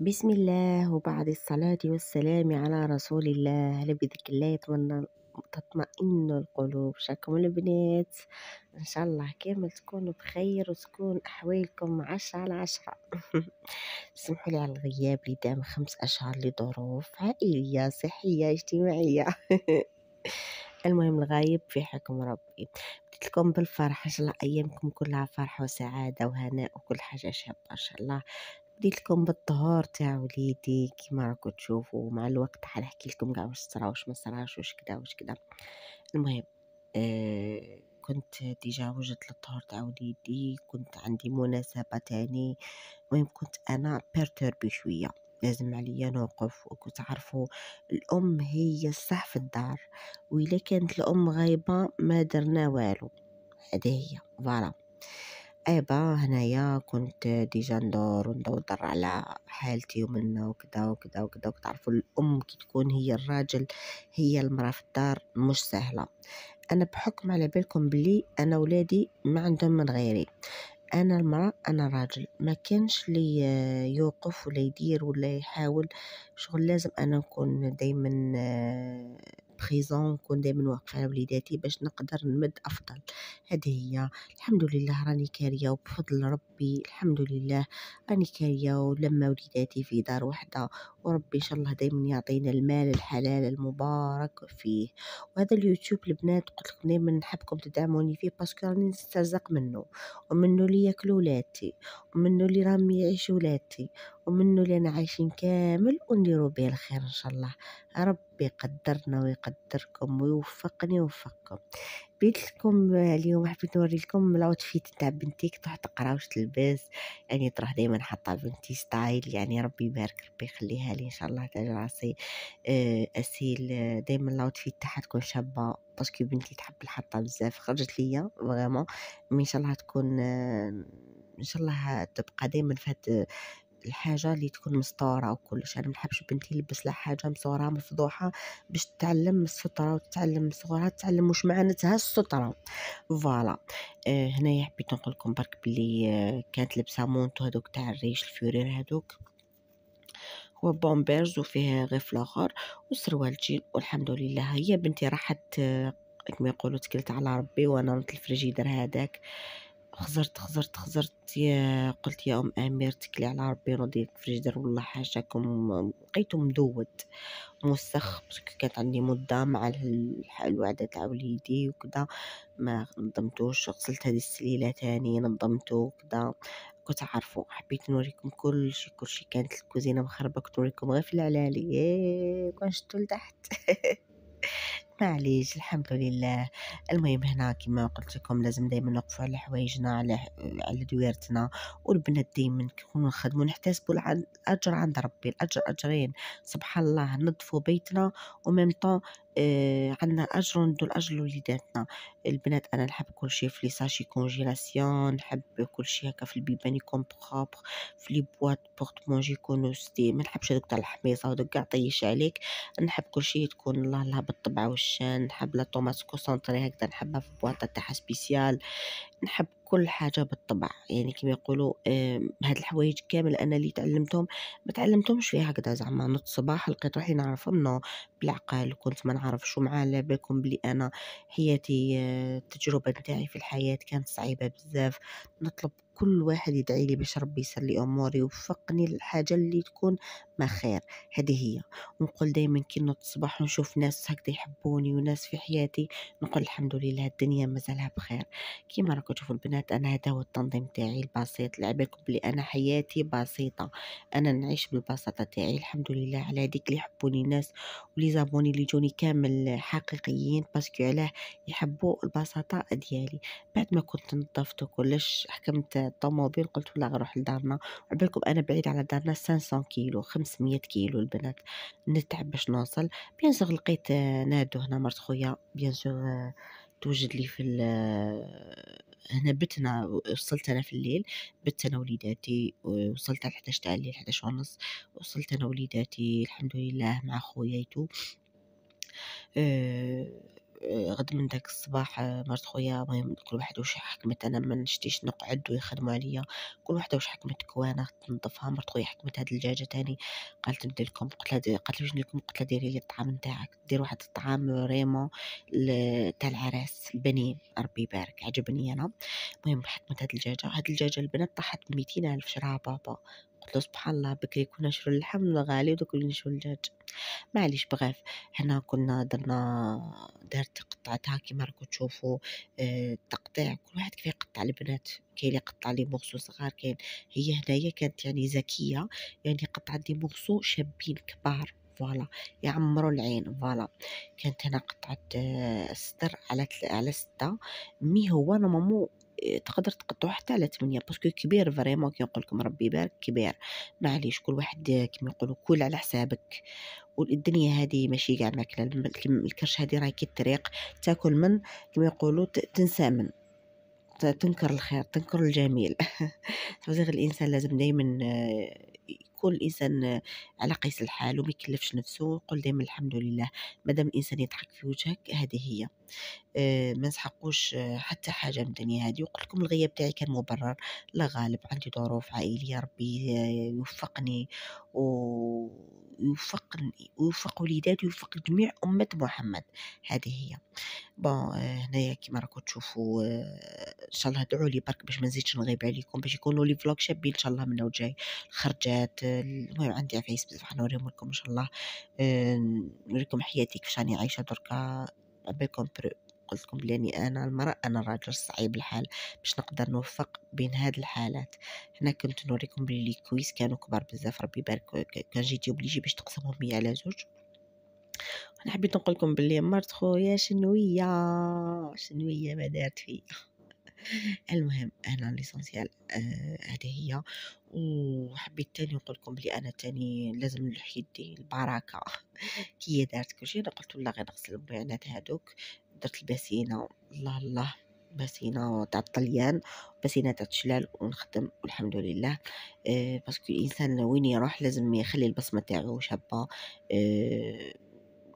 بسم الله وبعد الصلاة والسلام على رسول الله لبذك الله يتمنى تطمئن القلوب شكم البنات ان شاء الله كامل تكونوا بخير وتكون احوالكم عشرة على عشرة سمحوا لي على الغياب اللي دام خمس اشهر لظروف عائلية صحية اجتماعية المهم الغايب في حكم ربي بديت لكم بالفرح ان شاء الله ايامكم كلها فرح وسعاده وهناء وكل حاجه شابه ان شاء الله بديت لكم بالطهور تاع وليدي كيما راكم تشوفوا مع الوقت حنحكي لكم كاع واش صرا واش ما صراش واش كدا واش كدا المهم آه كنت ديجا وجدت للطهور تاع وليدي كنت عندي مناسبة تاني المهم كنت انا بيرتر شوية لازم عليا نوقف وكنت عارفوا الام هي الصح في الدار وإلا كانت الام غايبه ما درنا والو هذه هي فوالا اي با هنايا كنت ديجا ندور وندور على حالتي ومنا وكذا وكذا وكذا وتعرفوا الام كي تكون هي الراجل هي المراه في الدار مش سهله انا بحكم على بالكم بلي انا ولادي ما عندهم من غيري انا المراه انا الراجل ما كانش لي آه، يوقف ولا يدير ولا يحاول شغل لازم انا نكون دائما بريزون آه، نكون دائما واقفه على وليداتي باش نقدر نمد افضل هذه هي الحمد لله راني كاريه وبفضل ربي الحمد لله راني كاريه ولما وليداتي في دار وحده وربي إن شاء الله دايما يعطينا المال الحلال المبارك فيه وهذا اليوتيوب البنات قلت لكم دايما نحبكم تدعموني فيه باسكو راني نسترزق منه ومنه اللي ياكلوا ولادتي ومنه اللي راهم يعيشوا ولادتي ومنه اللي انا عايشين كامل ونديروا به الخير ان شاء الله ربي يقدرنا ويقدركم ويوفقني ويوفقكم بيت لكم اليوم حبيت نوري لكم الاوتفيت تاع بنتي كي تروح تقرا واش تلبس يعني تروح دائما حاطه بنتي ستايل يعني ربي يبارك ربي يخليها اسهل ان شاء الله تاج آه، راسي اسيل آه، دائما في تاعها تكون شابه باسكو بنتي تحب الحطه بزاف خرجت ليا فريمون مي ان شاء الله تكون آه، ان شاء الله تبقى دائما في هاد الحاجه اللي تكون مستوره وكلش انا ما نحبش بنتي لبس لها حاجه مصوره مفضوحه باش تتعلم الستره وتتعلم صغرها تتعلم واش معناتها الستره فوالا هنايا حبيت نقول لكم برك بلي كانت لبسه مونتو هذوك تاع الريش الفورير هذوك وبومبيرز وفيه غفل اخر وسروال جين والحمد لله هي بنتي راحت كما يقولوا تكلت على ربي وانا نط الفريجيدر هذاك خزرت خزرت خزرت يا قلت يا ام امير تكلي على ربي نوضي الفريجيدر والله حاشاكم لقيته مدود موسخ كانت عندي مده مع الوعده تاع وليدي وكذا ما نظمتوش غسلت هذه السليله تاني نظمته وكذا كنت عارفو حبيت نوريكم كل كل شيء كانت الكوزينه مخربه كنت نوريكم غير في العلالي ايه شتو لتحت معليش الحمد لله المهم هنا كما قلت لكم لازم دائما نوقفوا على حوايجنا على على دويرتنا والبنات دائما نكونوا نخدموا نحتسبوا الاجر عند ربي الاجر اجرين سبحان الله نظفوا بيتنا وميم طون آه عندنا اجر ندو الاجر لوليداتنا البنات انا نحب كل شيء في لي ساشي كونجيلاسيون نحب كل شيء هكا في البيبان يكون بخابر في لي بوات بورت مونجي يكونوا ستي ما نحبش هذوك تاع الحميصه ودوك كاع طيش عليك نحب كل شيء تكون الله الله بالطبع والشان نحب لا توماس كونسونطري هكذا نحبها في بواطه تاعها سبيسيال نحب كل حاجه بالطبع يعني كما يقولوا هاد الحوايج كامل انا اللي تعلمتهم ما تعلمتهمش فيها هكذا زعما نط صباح لقيت روحي نعرف منه بالعقل كنت ما نعرفش ومع على بالكم بلي انا حياتي آه، التجربه نتاعي في الحياه كانت صعيبه بزاف نطلب كل واحد يدعي لي باش ربي يسر لي اموري ويوفقني للحاجه اللي تكون ما خير هذه هي ونقول دائما كي نوض الصباح ونشوف ناس هكذا يحبوني وناس في حياتي نقول الحمد لله الدنيا مازالها بخير كيما راكم تشوفوا البنات انا هذا هو التنظيم تاعي البسيط لعبكم بلي انا حياتي بسيطه انا نعيش بالبساطه تاعي الحمد لله على هذيك اللي يحبوني الناس ولي زابوني اللي جوني كامل حقيقيين باسكو علاه يحبوا البساطه ديالي بعد ما كنت نظفت وكلش حكمت الطوموبيل قلت والله غنروح لدارنا عبالكم انا بعيد على دارنا 500 كيلو 500 كيلو البنات نتعب باش نوصل بيان سور لقيت آه، نادو هنا مرت خويا بيان آه، سور توجد لي في آه، هنا بتنا وصلت انا في الليل بت انا وليداتي وصلت على 11 تاع الليل 11 ونص وصلت انا وليداتي الحمد لله مع خويايتو أه غد من داك الصباح مرت خويا المهم كل واحد واش حكمت انا ما نشتيش نقعد ويخدموا عليا كل واحده واش حكمت كوانا تنظفها مرت خويا حكمت هاد الدجاجه تاني قالت ندير لكم قلت لها قالت لي لكم قلت لها ديري لي الطعام نتاعك دير واحد الطعام ريمو تاع العراس بنين ربي يبارك عجبني انا المهم حكمت هاد الدجاجه هاد الدجاجه البنات طاحت ب الف شراها بابا قلت له سبحان الله بكري كنا نشرو اللحم الغالي ودوك نشرو الدجاج معليش بغاف هنا كنا درنا دارت قطعتها كيما راكم تشوفوا التقطيع آه، كل واحد كيف يقطع البنات كاين اللي قطع لي مغصو صغار كاين هي هنايا كانت يعني ذكيه يعني قطعت لي مغصو شابين كبار فوالا يعمروا العين فوالا كانت هنا قطعت الصدر آه، على على سته مي هو نورمالمون تقدر تقطعو حتى على 8 باسكو كبير فريمون كي نقول لكم ربي يبارك كبير معليش كل واحد كيما يقولوا كل على حسابك والدنيا هذه ماشي كاع ماكله الكرش هذه راهي كي الطريق تاكل من كيما يقولوا تنسى من تنكر الخير تنكر الجميل غير الانسان لازم دائما يكون الانسان على قيس الحال وما يكلفش نفسه ويقول دائما الحمد لله مادام الانسان يضحك في وجهك هذه هي آه، ما نسحقوش آه، حتى حاجه من الدنيا هذه وقلت لكم الغياب تاعي كان مبرر لا غالب عندي ظروف عائليه ربي آه، يوفقني و يوفق يوفق وليداته يوفق جميع أمة محمد هذه هي بون آه، هنايا كيما راكم تشوفوا آه، ان شاء الله ادعوا لي برك باش ما نزيدش نغيب عليكم باش يكونوا لي فلوق شابين ان شاء الله من الجاي خرجات آه، المهم عندي على عفايس بصح نوريهم لكم ان شاء الله نوريكم حياتي كيفاش راني عايشه دركا بالكم قلت لكم بلاني انا المراه انا الراجل صعيب الحال باش نقدر نوفق بين هاد الحالات هنا كنت نوريكم بلي لي كويس كانوا كبار بزاف ربي يبارك كان جيتي بليجي باش تقسمهم ليا على زوج انا حبيت نقول لكم بلي مرت خويا شنويه شنويه ما دارت فيا المهم انا ليسونسيال هذه آه، هي وحبيت تاني نقول لكم بلي انا تاني لازم نحيد يدي البركه هي دارت كل شيء انا قلت والله غير نغسل البيانات هادوك درت البسينه الله الله بسينه تاع الطليان بسينه تاع الشلال ونخدم والحمد لله أه باسكو الانسان وين يروح لازم يخلي البصمه تاعو شابه أه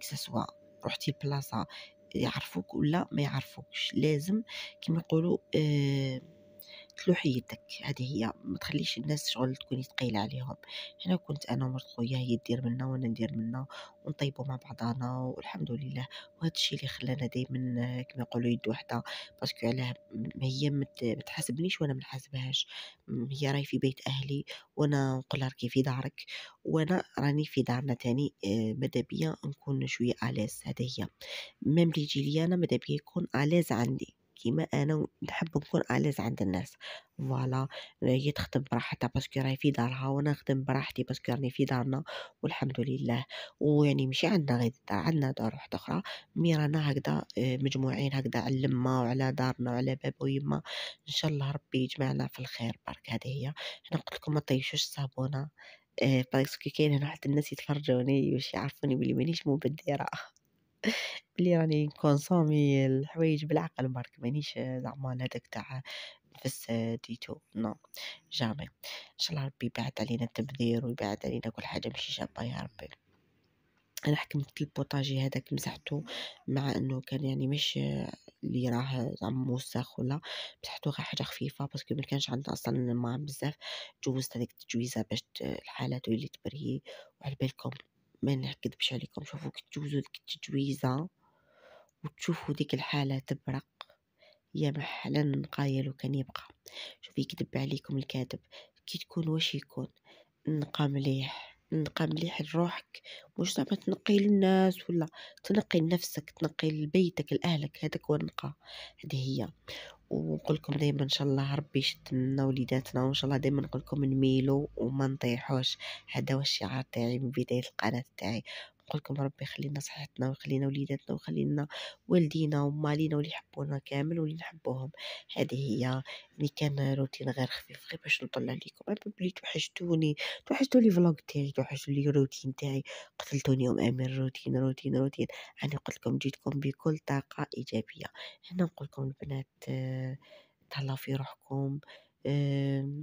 كسوا رحتي لبلاصه يعرفوك ولا ما يعرفوكش لازم كيما يقولوا أه حيدك هذه هي ما تخليش الناس شغل تكوني ثقيله عليهم هنا كنت انا ومرت خويا هي دير منا وانا ندير منا ونطيبوا مع بعضنا والحمد لله وهذا الشيء اللي خلانا دائما كما يقولوا يد وحده باسكو علاه هي ما تحاسبنيش وانا ما نحاسبهاش هي راهي في بيت اهلي وانا نقول لها في دارك وانا راني في دارنا تاني آه، ماذا بيا نكون شويه اليس هذه هي ميم اللي يجي لي انا ماذا بيا يكون الاز عندي كيما انا نحب نكون اليز عند الناس فوالا هي تخدم براحتها باسكو راهي في دارها وانا نخدم براحتي باسكو راني في دارنا والحمد لله ويعني ماشي عندنا غير دار عندنا دار واحده اخرى مي رانا هكذا آه، مجموعين هكذا على لما وعلى دارنا وعلى بابا ويما ان شاء الله ربي يجمعنا في الخير برك هذه هي انا قلت لكم ما طيشوش الصابونه آه، باسكو كاين هنا واحد الناس يتفرجوني باش يعرفوني بلي مانيش مبدره بلي راني كونسومي الحوايج بالعقل برك مانيش زعما هذاك تاع نفس ديتو نو جامي ان شاء الله ربي يبعد علينا التبذير ويبعد علينا كل حاجه ماشي شابه يا ربي انا حكمت البوطاجي هذاك مسحته مع انه كان يعني مش اللي راه زعما موسخ ولا مسحته غير حاجه خفيفه باسكو ما كانش عندنا اصلا الماء بزاف جوزت هذيك التجويزه باش الحاله تولي تبرهي وعلى بالكم ما نكذبش عليكم شوفوا كي تجوزوا ديك التجويزه وتشوفوا ديك الحاله تبرق يا محلا نقايلو لو كان يبقى شوف يكذب عليكم الكاذب كي تكون واش يكون نقى مليح نقى مليح لروحك مش زعما تنقي للناس ولا تنقي لنفسك تنقي لبيتك لاهلك هذاك هو النقاء هذه هي ونقول لكم دائما ان شاء الله ربي يشد لنا وليداتنا وان شاء الله دائما نقول لكم نميلوا وما نطيحوش هذا هو الشعار تاعي من بدايه القناه تاعي نقول لكم ربي يخلينا صحتنا ويخلينا وليداتنا ويخلينا والدينا ومالينا واللي يحبونا كامل واللي نحبوهم هذه هي اللي يعني كان روتين غير خفيف غير باش نطلع عليكم انا بلي توحشتوني توحشتوا لي فلوغ تاعي توحشتوني لي روتين تاعي قتلتوني يوم امير روتين روتين روتين انا قلت لكم جيتكم بكل طاقه ايجابيه هنا نقول لكم البنات آه، تهلاو في روحكم أه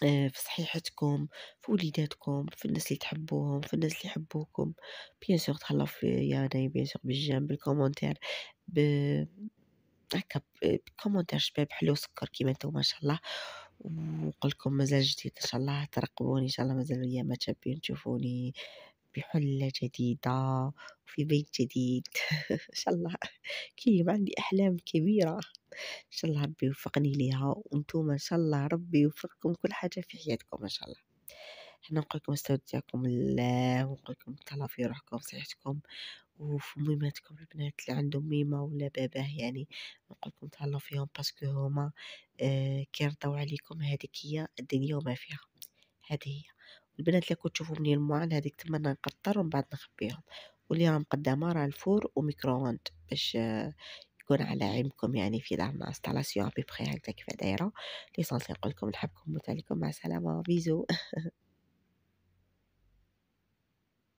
في صحيحتكم في وليداتكم في الناس اللي تحبوهم في الناس اللي يحبوكم بيان سور تهلاو فيا يعني بيان سور بالجام بالكومونتير ب هكا بكومونتير شباب حلو سكر كيما نتوما ان شاء الله ونقول لكم مازال جديد ان شاء الله ترقبوني ان شاء الله مازال ما تشابين تشوفوني بحله جديده وفي بيت جديد ان شاء الله كيما عندي احلام كبيره ان شاء الله ربي يوفقني ليها وانتم ان شاء الله ربي يوفقكم كل حاجه في حياتكم ان شاء الله حنا نقول لكم استودعكم الله ونقول لكم تهلاو في روحكم صحتكم وفي ميماتكم البنات اللي عندهم ميمه ولا باباه يعني نقول لكم تهلاو فيهم باسكو هما آه كيرضاو عليكم هذيك هي الدنيا وما فيها هذه هي البنات اللي كنت تشوفوا مني المعان هذيك تما نقطر ومن بعد نخبيهم واللي راهم قدامه راه الفور وميكرووند باش آه، يكون على علمكم يعني في دعم انستالاسيون بيبخي هكذا كيف دايره نقول نقولكم نحبكم وتاليكم مع السلامه بيزو